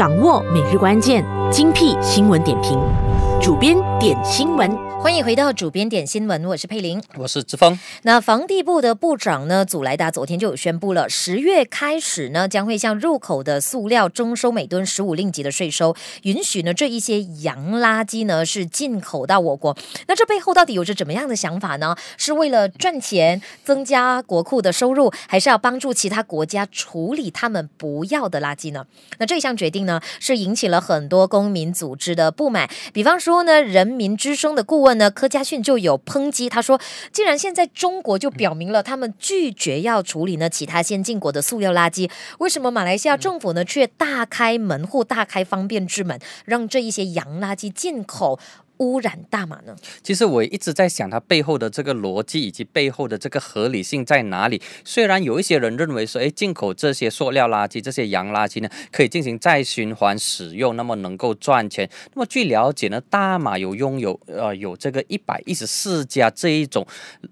掌握每日关键，精辟新闻点评。主编点新闻，欢迎回到主编点新闻，我是佩玲，我是志峰。那房地部的部长呢，祖莱达昨天就有宣布了，十月开始呢，将会向入口的塑料征收每吨十五令吉的税收，允许呢这一些洋垃圾呢是进口到我国。那这背后到底有着怎么样的想法呢？是为了赚钱增加国库的收入，还是要帮助其他国家处理他们不要的垃圾呢？那这项决定呢，是引起了很多公民组织的不满，比方说。说呢，人民之声的顾问呢柯家训就有抨击，他说，既然现在中国就表明了他们拒绝要处理呢其他先进国的塑料垃圾，为什么马来西亚政府呢却大开门户、大开方便之门，让这一些洋垃圾进口？污染大马呢？其实我一直在想它背后的这个逻辑以及背后的这个合理性在哪里。虽然有一些人认为说，哎，进口这些塑料垃圾、这些洋垃圾呢，可以进行再循环使用，那么能够赚钱。那么据了解呢，大马有拥有呃有这个一百一十四家这一种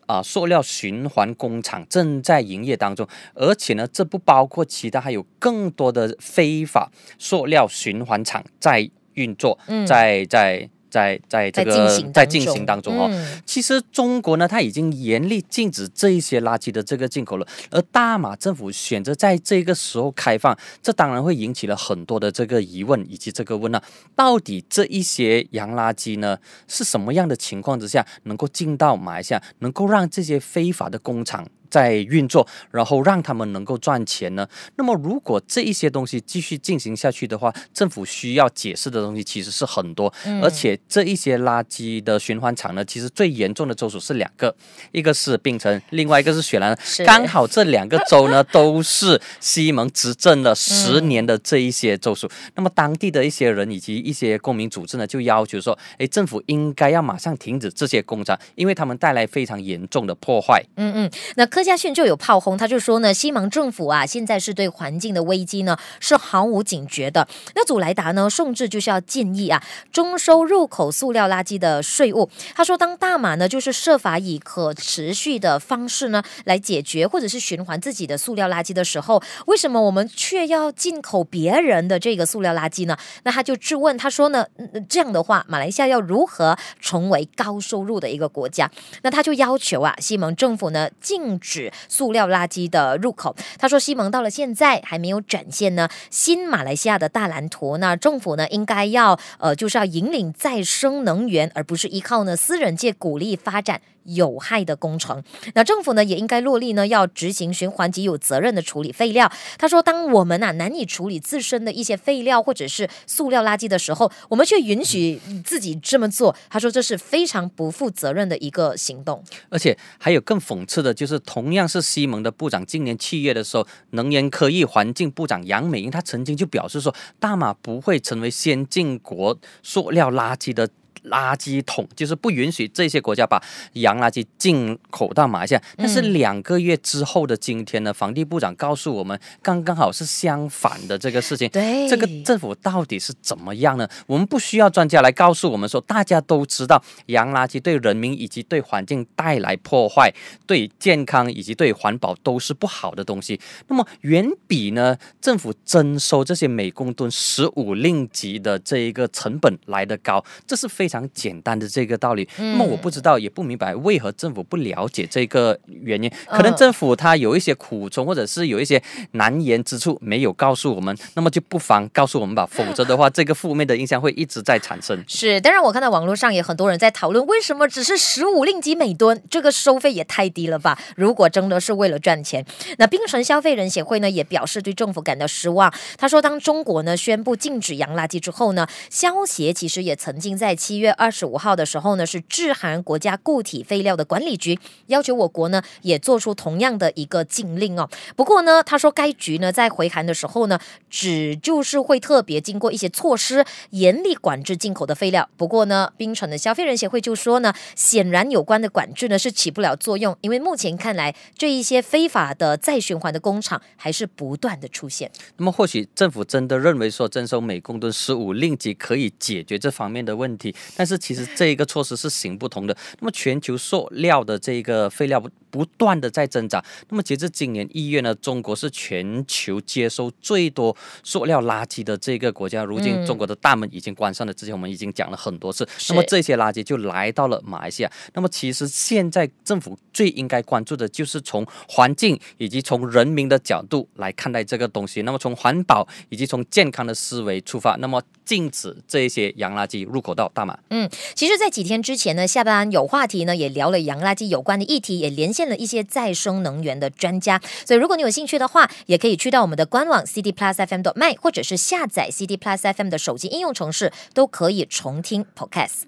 啊塑料循环工厂正在营业当中，而且呢，这不包括其他还有更多的非法塑料循环厂在运作，在在。在在这个在进行当中哦，其实中国呢，它已经严厉禁止这一些垃圾的这个进口了，而大马政府选择在这个时候开放，这当然会引起了很多的这个疑问以及这个问了，到底这一些洋垃圾呢，是什么样的情况之下能够进到马来西亚，能够让这些非法的工厂？在运作，然后让他们能够赚钱呢？那么，如果这一些东西继续进行下去的话，政府需要解释的东西其实是很多，而且这一些垃圾的循环厂呢，其实最严重的州属是两个，一个是槟城，另外一个是雪兰。刚好这两个州呢，都是西蒙执政了十年的这一些州属。那么，当地的一些人以及一些公民组织呢，就要求说，哎，政府应该要马上停止这些工厂，因为他们带来非常严重的破坏。嗯嗯，那。德加逊就有炮轰，他就说呢，西蒙政府啊，现在是对环境的危机呢是毫无警觉的。那祖莱达呢，甚至就是要建议啊，征收入口塑料垃圾的税务。他说，当大马呢，就是设法以可持续的方式呢来解决或者是循环自己的塑料垃圾的时候，为什么我们却要进口别人的这个塑料垃圾呢？那他就质问他说呢，这样的话，马来西亚要如何成为高收入的一个国家？那他就要求啊，西蒙政府呢进。指塑料垃圾的入口。他说，西蒙到了现在还没有展现呢新马来西亚的大蓝图。那政府呢，应该要呃，就是要引领再生能源，而不是依靠呢私人界鼓励发展。有害的工程，那政府呢也应该落力呢，要执行循环及有责任的处理废料。他说，当我们啊难以处理自身的一些废料或者是塑料垃圾的时候，我们却允许自己这么做。他说这是非常不负责任的一个行动。而且还有更讽刺的就是，同样是西蒙的部长，今年七月的时候，能源科技环境部长杨美英，他曾经就表示说，大马不会成为先进国塑料垃圾的。垃圾桶就是不允许这些国家把洋垃圾进口到马来西亚。但是两个月之后的今天呢，房地部长告诉我们，刚刚好是相反的这个事情。对，这个政府到底是怎么样呢？我们不需要专家来告诉我们说，大家都知道洋垃圾对人民以及对环境带来破坏，对健康以及对环保都是不好的东西。那么远比呢政府征收这些每公吨十五令吉的这一个成本来的高，这是非常。简单的这个道理，那么我不知道，也不明白为何政府不了解这个原因。可能政府他有一些苦衷，或者是有一些难言之处没有告诉我们。那么就不妨告诉我们吧，否则的话，这个负面的印象会一直在产生。是，当然我看到网络上也很多人在讨论，为什么只是十五令吉每吨，这个收费也太低了吧？如果真的是为了赚钱，那冰城消费人协会呢也表示对政府感到失望。他说，当中国呢宣布禁止洋垃圾之后呢，消协其实也曾经在期。一月二十五号的时候呢，是致函国家固体废料的管理局，要求我国呢也做出同样的一个禁令哦。不过呢，他说该局呢在回函的时候呢，只就是会特别经过一些措施，严厉管制进口的废料。不过呢，冰城的消费人协会就说呢，显然有关的管制呢是起不了作用，因为目前看来这一些非法的再循环的工厂还是不断的出现。那么或许政府真的认为说征收每公吨十五令吉可以解决这方面的问题。但是其实这一个措施是行不通的。那么全球塑料的这个废料不断的在增长。那么截至今年一月呢，中国是全球接收最多塑料垃圾的这个国家。如今中国的大门已经关上了，之前我们已经讲了很多次。那么这些垃圾就来到了马来西亚。那么其实现在政府最应该关注的就是从环境以及从人民的角度来看待这个东西。那么从环保以及从健康的思维出发，那么禁止这些洋垃圾入口到大马。嗯，其实，在几天之前呢，下班有话题呢，也聊了洋垃圾有关的议题，也联。现了一些再生能源的专家，所以如果你有兴趣的话，也可以去到我们的官网 cdplusfm. 的 o m 或者是下载 cdplusfm 的手机应用程式，都可以重听 podcast，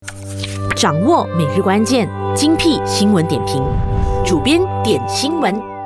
掌握每日关键精辟新闻点评，主编点新闻。